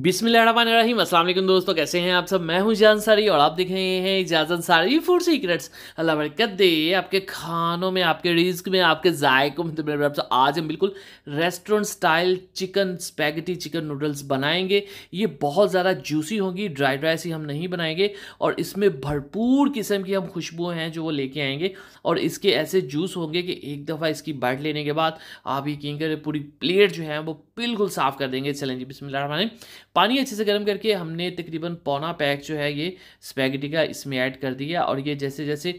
बिस्मिल्लाहिर्रहमानिर्रहीम अस्सलाम वालेकुम दोस्तों कैसे हैं आप सब मैं हूं जान सारी और आप दिख रहे हैं इजाज़त सारी फूड सीक्रेट्स अल्लाह बरकत दे आपके खानों में आपके रिस्क में आपके जायकों में तो आज हम बिल्कुल restaurant style chicken spaghetti chicken noodles बनाएंगे ये बहुत ज़्यादा जूसी होगी ड्राई ड्राई सी हम नहीं बनाएंगे और इसमें भरपूर किस्म की हम खुशबू हैं जो वो लेके आएंगे और इसके ऐसे जूस होंगे कि एक दफ़ा इसकी बैट लेने के बाद आप यकीन करें पूरी प्लेट जो है वो बिल्कुल साफ़ कर देंगे चलेंगे जी पानी अच्छे से गर्म करके हमने तकरीबन पौना पैक जो है ये स्पैगेटी का इसमें ऐड कर दिया और ये जैसे जैसे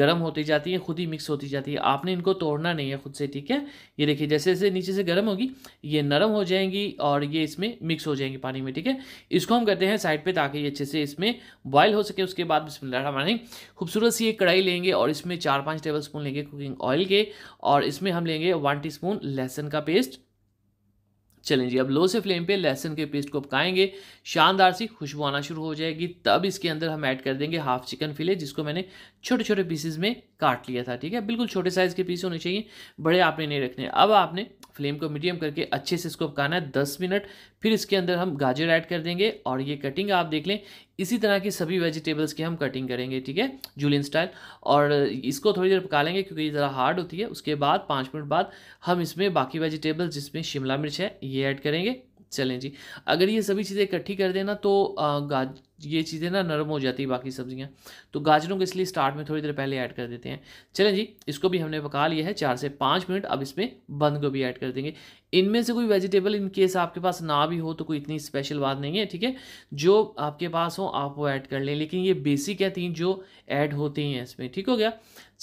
गर्म होती जाती है खुद ही मिक्स होती जाती है आपने इनको तोड़ना नहीं है खुद से ठीक है ये देखिए जैसे जैसे नीचे से गर्म होगी ये नरम हो जाएंगी और ये इसमें मिक्स हो जाएंगी पानी में ठीक है इसको हम करते हैं साइड पर ताकि ये अच्छे से इसमें बॉयल हो सके उसके बाद बिस्मिल्लाह खूबसूरत सी एक कढ़ाई लेंगे और इसमें चार पाँच टेबल स्पून लेंगे कुकिंग ऑयल के और इसमें हम लेंगे वन टी लहसुन का पेस्ट चलें जी अब लो से फ्लेम पे लहसुन के पेस्ट को पकाएंगे शानदार सी खुशबू आना शुरू हो जाएगी तब इसके अंदर हम ऐड कर देंगे हाफ चिकन फिले जिसको मैंने छोटे छोटे पीसेज में काट लिया था ठीक है बिल्कुल छोटे साइज़ के पीस होने चाहिए बड़े आपने नहीं रखने अब आपने फ्लेम को मीडियम करके अच्छे से इसको पकाना है दस मिनट फिर इसके अंदर हम गाजर ऐड कर देंगे और ये कटिंग आप देख लें इसी तरह की सभी वेजिटेबल्स की हम कटिंग करेंगे ठीक है जूलियन स्टाइल और इसको थोड़ी देर पका लेंगे क्योंकि ये ज़रा हार्ड होती है उसके बाद पाँच मिनट बाद हम इसमें बाकी वेजिटेबल्स जिसमें शिमला मिर्च है ये ऐड करेंगे चलें जी अगर ये सभी चीज़ें इकट्ठी कर देना तो गाज ये चीज़ें ना नरम हो जाती है बाकी सब्जियाँ तो गाजरों को इसलिए स्टार्ट में थोड़ी देर पहले ऐड कर देते हैं चलें जी इसको भी हमने पका लिया है चार से पाँच मिनट अब इसमें बंद गोभी ऐड कर देंगे इनमें से कोई वेजिटेबल इन केस आपके पास ना भी हो तो कोई इतनी स्पेशल बात नहीं है ठीक है जो आपके पास हो आप वो ऐड कर लें लेकिन ये बेसिक है तीन जो ऐड होते हैं इसमें ठीक हो गया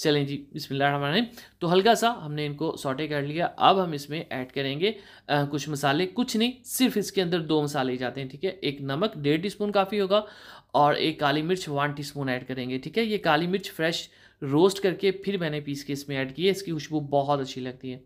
चलें जी बिस्मिल्लाह तो हल्का सा हमने इनको सॉटे कर लिया अब हम इसमें ऐड करेंगे आ, कुछ मसाले कुछ नहीं सिर्फ इसके अंदर दो मसाले ही जाते हैं ठीक है एक नमक डेढ़ टी काफ़ी होगा और एक काली मिर्च वन टी ऐड करेंगे ठीक है ये काली मिर्च फ्रेश रोस्ट करके फिर मैंने पीस के इसमें ऐड किए इसकी खुशबू बहुत अच्छी लगती है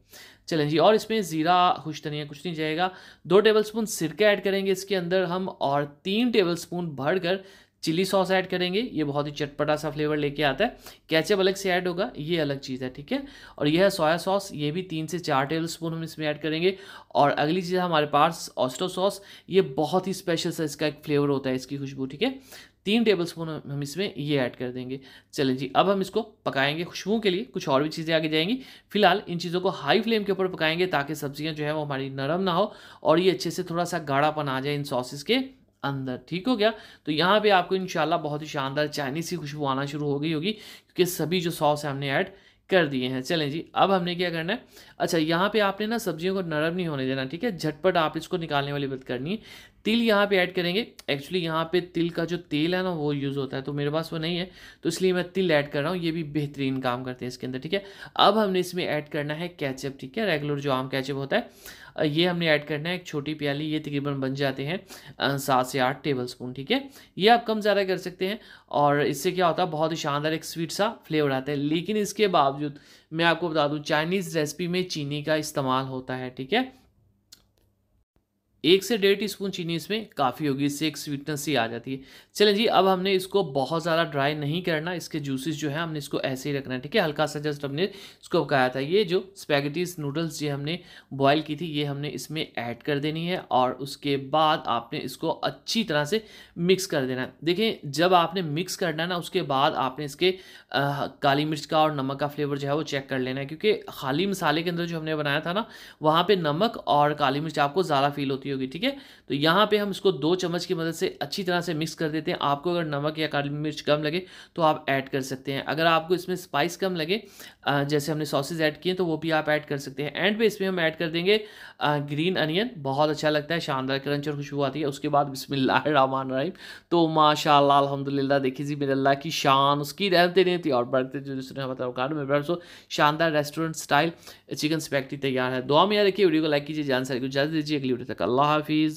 चलें जी और इसमें ज़ीरा खुश धनिया कुछ नहीं जाएगा दो टेबलस्पून सिरका ऐड करेंगे इसके अंदर हम और तीन टेबलस्पून भर कर चिली सॉस ऐड करेंगे ये बहुत ही चटपटा सा फ्लेवर लेके आता है कैचअप अलग से ऐड होगा ये अलग चीज़ है ठीक है और यह है सोया सॉस ये भी तीन से चार टेबल स्पून हम इसमें ऐड करेंगे और अगली चीज़ हमारे पास ऑस्टो सॉस ये बहुत ही स्पेशल सा इसका एक फ्लेवर होता है इसकी खुशबू ठीक है तीन टेबल स्पून हम इसमें ये ऐड कर देंगे चलिए जी अब हम इसको पकाएंगे खुशबू के लिए कुछ और भी चीज़ें आगे जाएंगी फिलहाल इन चीज़ों को हाई फ्लेम के ऊपर पकाएंगे ताकि सब्जियां जो है वो हमारी नरम ना हो और ये अच्छे से थोड़ा सा गाढ़ापन आ जाए इन सॉसेस के अंदर ठीक हो गया तो यहाँ पर आपको इन बहुत ही शानदार चाइनीज़ की खुशबू आना शुरू हो गई होगी क्योंकि सभी जो सॉस है हमने ऐड कर दिए हैं चलें जी अब हमने क्या करना है अच्छा यहाँ पे आपने ना सब्जियों को नरम नहीं होने देना ठीक है झटपट आप इसको निकालने वाली बात करनी है तिल यहाँ पे ऐड करेंगे एक्चुअली यहाँ पे तिल का जो तेल है ना वो यूज़ होता है तो मेरे पास वो नहीं है तो इसलिए मैं तिल ऐड कर रहा हूँ ये भी बेहतरीन काम करते हैं इसके अंदर ठीक है अब हमने इसमें ऐड करना है कैचअप ठीक है रेगुलर जो आम कैचअप होता है ये हमने ऐड करना है एक छोटी प्याली ये तकरीबन बन जाते हैं सात से आठ टेबल स्पून ठीक है ये आप कम ज़्यादा कर सकते हैं और इससे क्या होता है बहुत ही शानदार एक स्वीट सा फ्लेवर आता है लेकिन इसके बावजूद मैं आपको बता दूँ चाइनीज़ रेसिपी में चीनी का इस्तेमाल होता है ठीक है एक से डेढ़ टी स्पून चीनी इसमें काफ़ी होगी इससे एक स्वीटनेस ही आ जाती है चलें जी अब हमने इसको बहुत ज़्यादा ड्राई नहीं करना इसके जूसेस जो है हमने इसको ऐसे ही रखना है ठीक है हल्का सा जस्ट हमने इसको पकाया था ये जो स्पैगेटीज नूडल्स ये हमने बॉयल की थी ये हमने इसमें ऐड कर देनी है और उसके बाद आपने इसको अच्छी तरह से मिक्स कर देना है देखें जब आपने मिक्स करना है ना उसके बाद आपने इसके आ, काली मिर्च का और नमक का फ्लेवर जो है वो चेक कर लेना है क्योंकि खाली मसाले के अंदर जो हमने बनाया था ना वहाँ पर नमक और काली मिर्च आपको ज़्यादा फील होती होती होगी ठीक है तो यहाँ पे हम इसको दो चम्मच की मदद से अच्छी तरह से मिक्स कर देते हैं आपको अगर नमक या काली मिर्च कम लगे तो आप ऐड कर सकते हैं अगर आपको इसमें स्पाइस कम लगे जैसे हमने सॉसेज ऐड किए तो वो भी आप ऐड कर सकते हैं एंड पे इसमें हम ऐड कर देंगे ग्रीन अनियन बहुत अच्छा लगता है शानदार क्रंच और खुशबू आती है उसके बाद बिसमान रहीम तो माशा अलहमदिल्ला देखिए जी मेरे अल्लाह की शान उसकी रहते नहीं थी और बढ़ते जो जिसने बताया शानदार रेस्टोरेंट स्टाइल चिकन स्पैक्टी तैयार है दुआ में यार देखिए वीडियो को लाइक कीजिए जान सारी को जल्द दीजिए अगली वीडियो तक अल्लाह আল্লাহ হাফিজ